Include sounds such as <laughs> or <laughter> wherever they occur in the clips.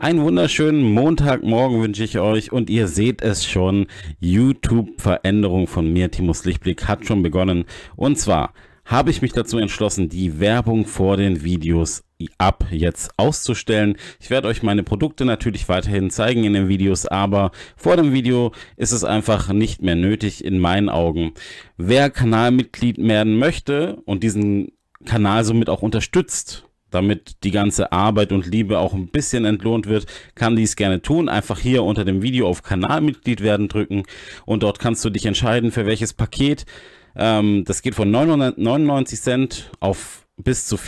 Einen wunderschönen Montagmorgen wünsche ich euch und ihr seht es schon, YouTube-Veränderung von mir, Timus Lichtblick, hat schon begonnen. Und zwar habe ich mich dazu entschlossen, die Werbung vor den Videos ab jetzt auszustellen. Ich werde euch meine Produkte natürlich weiterhin zeigen in den Videos, aber vor dem Video ist es einfach nicht mehr nötig in meinen Augen. Wer Kanalmitglied werden möchte und diesen Kanal somit auch unterstützt damit die ganze Arbeit und Liebe auch ein bisschen entlohnt wird, kann dies gerne tun. Einfach hier unter dem Video auf Kanalmitglied werden drücken und dort kannst du dich entscheiden, für welches Paket. Ähm, das geht von 999 Cent auf bis zu 4,99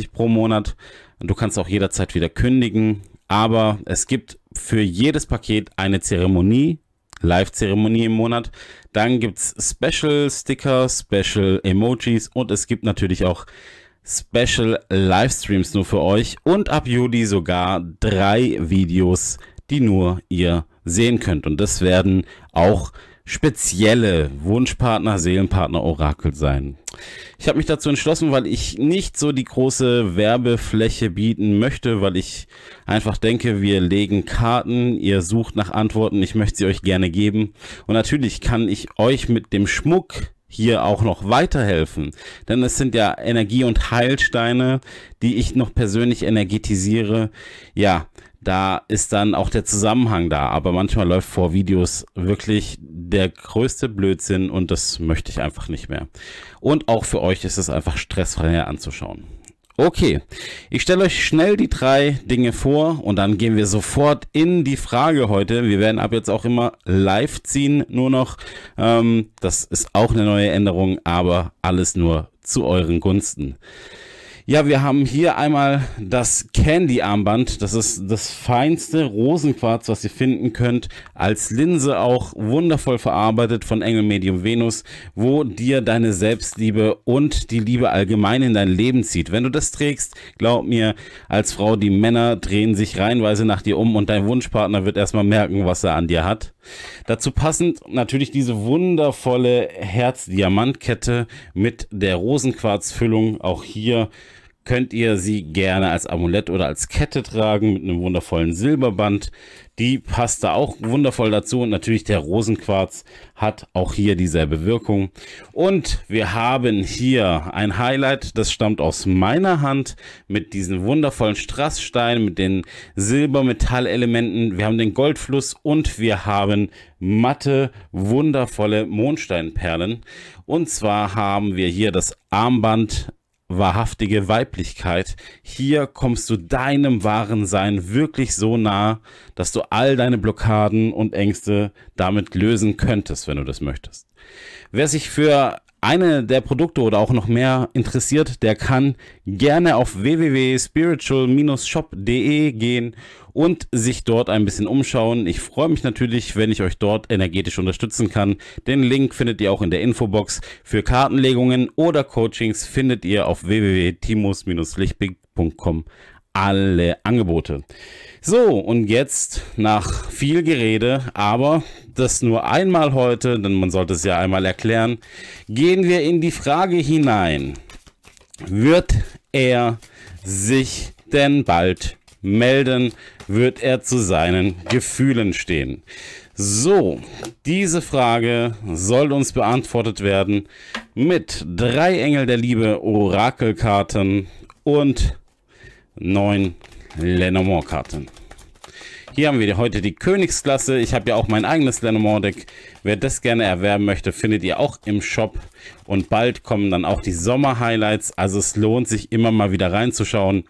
Euro pro Monat. Du kannst auch jederzeit wieder kündigen, aber es gibt für jedes Paket eine Zeremonie, Live-Zeremonie im Monat. Dann gibt es Special-Sticker, Special-Emojis und es gibt natürlich auch Special Livestreams nur für euch und ab Juli sogar drei Videos, die nur ihr sehen könnt. Und das werden auch spezielle Wunschpartner, Seelenpartner, Orakel sein. Ich habe mich dazu entschlossen, weil ich nicht so die große Werbefläche bieten möchte, weil ich einfach denke, wir legen Karten, ihr sucht nach Antworten, ich möchte sie euch gerne geben. Und natürlich kann ich euch mit dem Schmuck hier auch noch weiterhelfen. Denn es sind ja Energie- und Heilsteine, die ich noch persönlich energetisiere. Ja, da ist dann auch der Zusammenhang da. Aber manchmal läuft vor Videos wirklich der größte Blödsinn und das möchte ich einfach nicht mehr. Und auch für euch ist es einfach stressfreier anzuschauen. Okay, ich stelle euch schnell die drei Dinge vor und dann gehen wir sofort in die Frage heute. Wir werden ab jetzt auch immer live ziehen, nur noch. Ähm, das ist auch eine neue Änderung, aber alles nur zu euren Gunsten. Ja, wir haben hier einmal das Candy-Armband. Das ist das feinste Rosenquarz, was ihr finden könnt. Als Linse auch wundervoll verarbeitet von Engel Medium Venus, wo dir deine Selbstliebe und die Liebe allgemein in dein Leben zieht. Wenn du das trägst, glaub mir, als Frau, die Männer drehen sich reihenweise nach dir um und dein Wunschpartner wird erstmal merken, was er an dir hat. Dazu passend natürlich diese wundervolle Herzdiamantkette mit der Rosenquarzfüllung. Auch hier könnt ihr sie gerne als Amulett oder als Kette tragen mit einem wundervollen Silberband. Die passt da auch wundervoll dazu und natürlich der Rosenquarz hat auch hier dieselbe Wirkung. Und wir haben hier ein Highlight, das stammt aus meiner Hand mit diesen wundervollen Strasssteinen, mit den Silbermetallelementen. Wir haben den Goldfluss und wir haben matte, wundervolle Mondsteinperlen. Und zwar haben wir hier das Armband wahrhaftige Weiblichkeit. Hier kommst du deinem wahren Sein wirklich so nah, dass du all deine Blockaden und Ängste damit lösen könntest, wenn du das möchtest. Wer sich für eine der Produkte oder auch noch mehr interessiert, der kann gerne auf www.spiritual-shop.de gehen und sich dort ein bisschen umschauen. Ich freue mich natürlich, wenn ich euch dort energetisch unterstützen kann. Den Link findet ihr auch in der Infobox. Für Kartenlegungen oder Coachings findet ihr auf wwwtimus lichtbigcom alle Angebote. So, und jetzt nach viel Gerede, aber das nur einmal heute, denn man sollte es ja einmal erklären, gehen wir in die Frage hinein. Wird er sich denn bald melden wird er zu seinen Gefühlen stehen? So, diese Frage soll uns beantwortet werden mit drei Engel der Liebe Orakelkarten und neun Lenormand-Karten. Hier haben wir heute die Königsklasse. Ich habe ja auch mein eigenes Lenormand-Deck. Wer das gerne erwerben möchte, findet ihr auch im Shop. Und bald kommen dann auch die Sommer-Highlights. Also es lohnt sich immer mal wieder reinzuschauen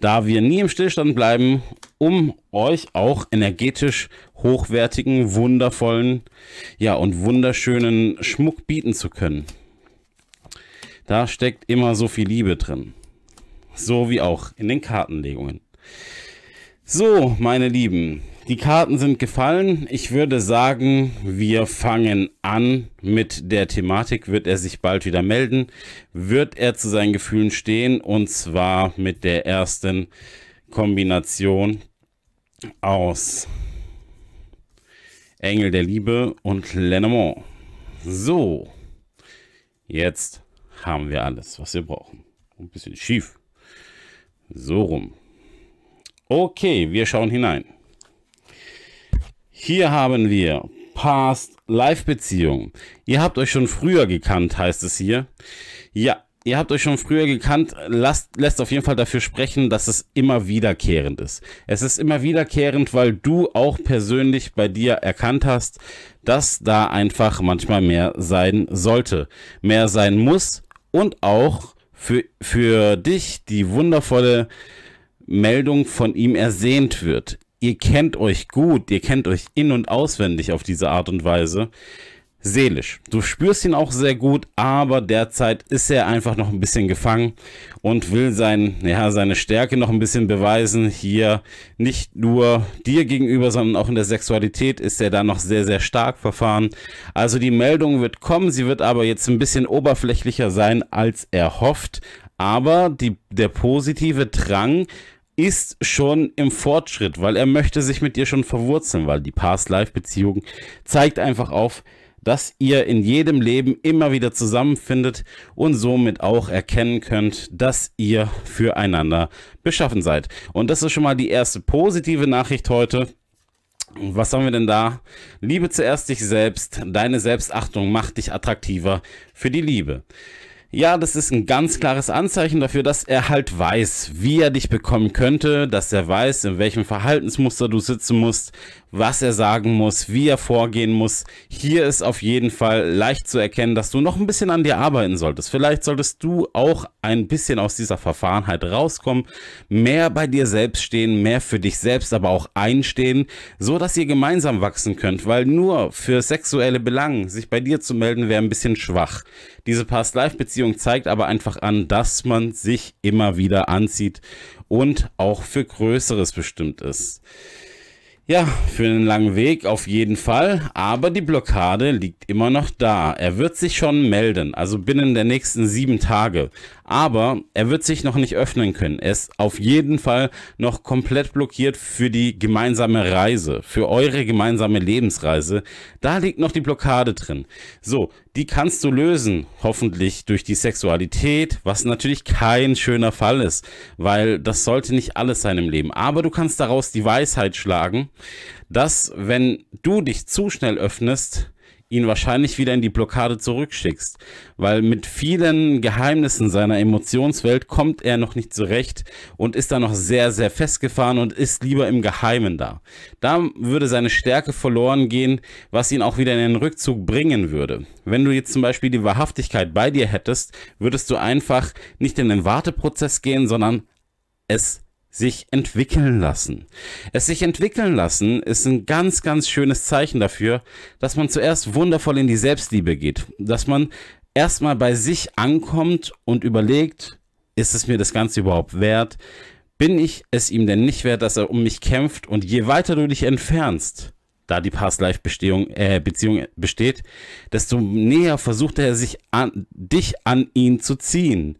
da wir nie im Stillstand bleiben, um euch auch energetisch hochwertigen, wundervollen, ja, und wunderschönen Schmuck bieten zu können. Da steckt immer so viel Liebe drin. So wie auch in den Kartenlegungen. So, meine Lieben, die Karten sind gefallen. Ich würde sagen, wir fangen an mit der Thematik. Wird er sich bald wieder melden? Wird er zu seinen Gefühlen stehen? Und zwar mit der ersten Kombination aus Engel der Liebe und Lenormand. So, jetzt haben wir alles, was wir brauchen. Ein bisschen schief. So rum. Okay, wir schauen hinein. Hier haben wir Past Life beziehung Ihr habt euch schon früher gekannt, heißt es hier. Ja, ihr habt euch schon früher gekannt. Lasst, lässt auf jeden Fall dafür sprechen, dass es immer wiederkehrend ist. Es ist immer wiederkehrend, weil du auch persönlich bei dir erkannt hast, dass da einfach manchmal mehr sein sollte, mehr sein muss und auch für, für dich die wundervolle Meldung von ihm ersehnt wird ihr kennt euch gut, ihr kennt euch in und auswendig auf diese Art und Weise. Seelisch. Du spürst ihn auch sehr gut, aber derzeit ist er einfach noch ein bisschen gefangen und will sein, ja, seine Stärke noch ein bisschen beweisen. Hier nicht nur dir gegenüber, sondern auch in der Sexualität ist er da noch sehr, sehr stark verfahren. Also die Meldung wird kommen, sie wird aber jetzt ein bisschen oberflächlicher sein, als er hofft. Aber die, der positive Drang ist schon im Fortschritt, weil er möchte sich mit dir schon verwurzeln, weil die Past-Life-Beziehung zeigt einfach auf, dass ihr in jedem Leben immer wieder zusammenfindet und somit auch erkennen könnt, dass ihr füreinander beschaffen seid. Und das ist schon mal die erste positive Nachricht heute. Was haben wir denn da? Liebe zuerst dich selbst, deine Selbstachtung macht dich attraktiver für die Liebe. Ja, das ist ein ganz klares Anzeichen dafür, dass er halt weiß, wie er dich bekommen könnte, dass er weiß, in welchem Verhaltensmuster du sitzen musst was er sagen muss, wie er vorgehen muss. Hier ist auf jeden Fall leicht zu erkennen, dass du noch ein bisschen an dir arbeiten solltest. Vielleicht solltest du auch ein bisschen aus dieser Verfahrenheit rauskommen, mehr bei dir selbst stehen, mehr für dich selbst aber auch einstehen, so dass ihr gemeinsam wachsen könnt, weil nur für sexuelle Belangen sich bei dir zu melden wäre ein bisschen schwach. Diese Past-Life-Beziehung zeigt aber einfach an, dass man sich immer wieder anzieht und auch für Größeres bestimmt ist. Ja, für einen langen Weg auf jeden Fall, aber die Blockade liegt immer noch da. Er wird sich schon melden, also binnen der nächsten sieben Tage aber er wird sich noch nicht öffnen können. Er ist auf jeden Fall noch komplett blockiert für die gemeinsame Reise, für eure gemeinsame Lebensreise. Da liegt noch die Blockade drin. So, die kannst du lösen, hoffentlich durch die Sexualität, was natürlich kein schöner Fall ist, weil das sollte nicht alles sein im Leben. Aber du kannst daraus die Weisheit schlagen, dass wenn du dich zu schnell öffnest, ihn wahrscheinlich wieder in die Blockade zurückschickst. Weil mit vielen Geheimnissen seiner Emotionswelt kommt er noch nicht zurecht und ist da noch sehr, sehr festgefahren und ist lieber im Geheimen da. Da würde seine Stärke verloren gehen, was ihn auch wieder in den Rückzug bringen würde. Wenn du jetzt zum Beispiel die Wahrhaftigkeit bei dir hättest, würdest du einfach nicht in den Warteprozess gehen, sondern es sich entwickeln lassen. Es sich entwickeln lassen ist ein ganz, ganz schönes Zeichen dafür, dass man zuerst wundervoll in die Selbstliebe geht, dass man erstmal bei sich ankommt und überlegt, ist es mir das Ganze überhaupt wert? Bin ich es ihm denn nicht wert, dass er um mich kämpft? Und je weiter du dich entfernst, da die Past-Life-Beziehung äh, Beziehung besteht, desto näher versucht er sich an, dich an ihn zu ziehen.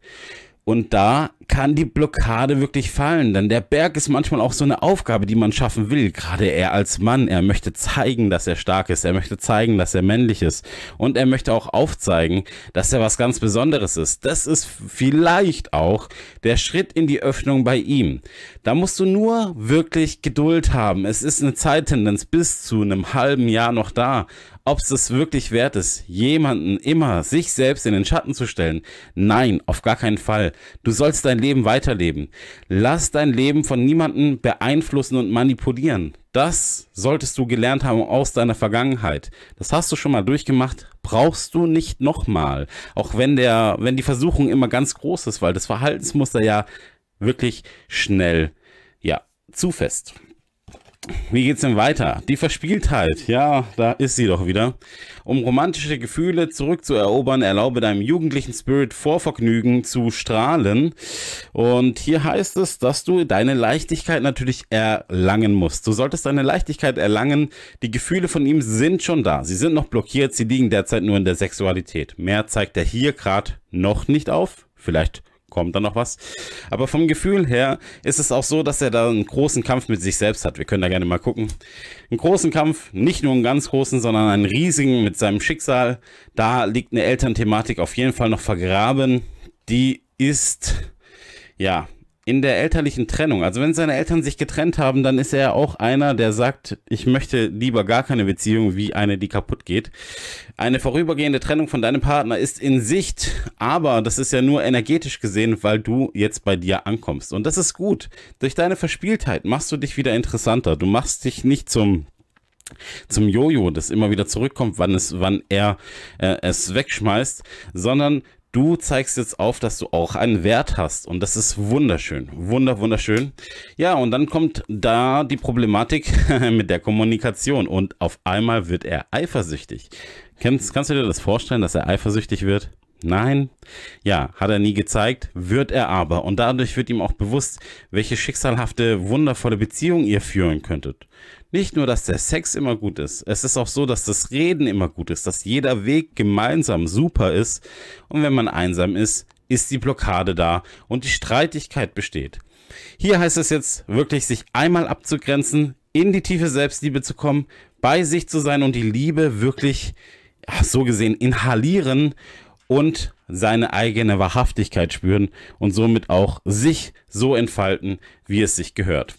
Und da kann die Blockade wirklich fallen, denn der Berg ist manchmal auch so eine Aufgabe, die man schaffen will. Gerade er als Mann, er möchte zeigen, dass er stark ist, er möchte zeigen, dass er männlich ist und er möchte auch aufzeigen, dass er was ganz Besonderes ist. Das ist vielleicht auch der Schritt in die Öffnung bei ihm. Da musst du nur wirklich Geduld haben. Es ist eine Zeittendenz bis zu einem halben Jahr noch da, ob es das wirklich wert ist, jemanden immer sich selbst in den Schatten zu stellen. Nein, auf gar keinen Fall. Du sollst dein Leben weiterleben. Lass dein Leben von niemanden beeinflussen und manipulieren. Das solltest du gelernt haben aus deiner Vergangenheit. Das hast du schon mal durchgemacht, brauchst du nicht nochmal. Auch wenn der, wenn die Versuchung immer ganz groß ist, weil das Verhaltensmuster ja wirklich schnell, ja, zu fest. Wie geht's denn weiter? Die Verspieltheit, halt. ja, da ist sie doch wieder. Um romantische Gefühle zurückzuerobern, erlaube deinem jugendlichen Spirit vor Vergnügen zu strahlen. Und hier heißt es, dass du deine Leichtigkeit natürlich erlangen musst. Du solltest deine Leichtigkeit erlangen. Die Gefühle von ihm sind schon da. Sie sind noch blockiert. Sie liegen derzeit nur in der Sexualität. Mehr zeigt er hier gerade noch nicht auf. Vielleicht kommt dann noch was. Aber vom Gefühl her ist es auch so, dass er da einen großen Kampf mit sich selbst hat. Wir können da gerne mal gucken. Einen großen Kampf, nicht nur einen ganz großen, sondern einen riesigen mit seinem Schicksal. Da liegt eine Elternthematik auf jeden Fall noch vergraben. Die ist, ja, in der elterlichen Trennung, also wenn seine Eltern sich getrennt haben, dann ist er auch einer, der sagt, ich möchte lieber gar keine Beziehung wie eine, die kaputt geht. Eine vorübergehende Trennung von deinem Partner ist in Sicht, aber das ist ja nur energetisch gesehen, weil du jetzt bei dir ankommst. Und das ist gut. Durch deine Verspieltheit machst du dich wieder interessanter. Du machst dich nicht zum zum Jojo, das immer wieder zurückkommt, wann es, wann er äh, es wegschmeißt, sondern du zeigst jetzt auf, dass du auch einen Wert hast. Und das ist wunderschön. Wunder, wunderschön. Ja, und dann kommt da die Problematik <laughs> mit der Kommunikation. Und auf einmal wird er eifersüchtig. Kannst, kannst du dir das vorstellen, dass er eifersüchtig wird? Nein. Ja, hat er nie gezeigt, wird er aber. Und dadurch wird ihm auch bewusst, welche schicksalhafte, wundervolle Beziehung ihr führen könntet. Nicht nur, dass der Sex immer gut ist, es ist auch so, dass das Reden immer gut ist, dass jeder Weg gemeinsam super ist und wenn man einsam ist, ist die Blockade da und die Streitigkeit besteht. Hier heißt es jetzt wirklich, sich einmal abzugrenzen, in die tiefe Selbstliebe zu kommen, bei sich zu sein und die Liebe wirklich, so gesehen, inhalieren und seine eigene Wahrhaftigkeit spüren und somit auch sich so entfalten, wie es sich gehört.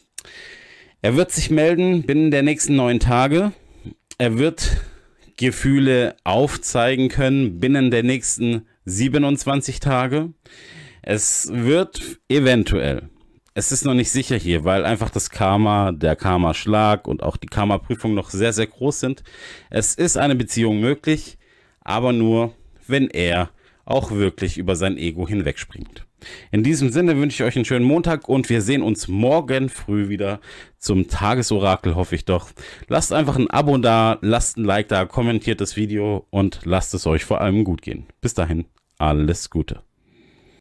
Er wird sich melden binnen der nächsten neun Tage. Er wird Gefühle aufzeigen können binnen der nächsten 27 Tage. Es wird eventuell, es ist noch nicht sicher hier, weil einfach das Karma, der Karma-Schlag und auch die Karma-Prüfung noch sehr, sehr groß sind. Es ist eine Beziehung möglich, aber nur, wenn er auch wirklich über sein Ego hinwegspringt. In diesem Sinne wünsche ich euch einen schönen Montag und wir sehen uns morgen früh wieder zum Tagesorakel, hoffe ich doch. Lasst einfach ein Abo da, lasst ein Like da, kommentiert das Video und lasst es euch vor allem gut gehen. Bis dahin, alles Gute.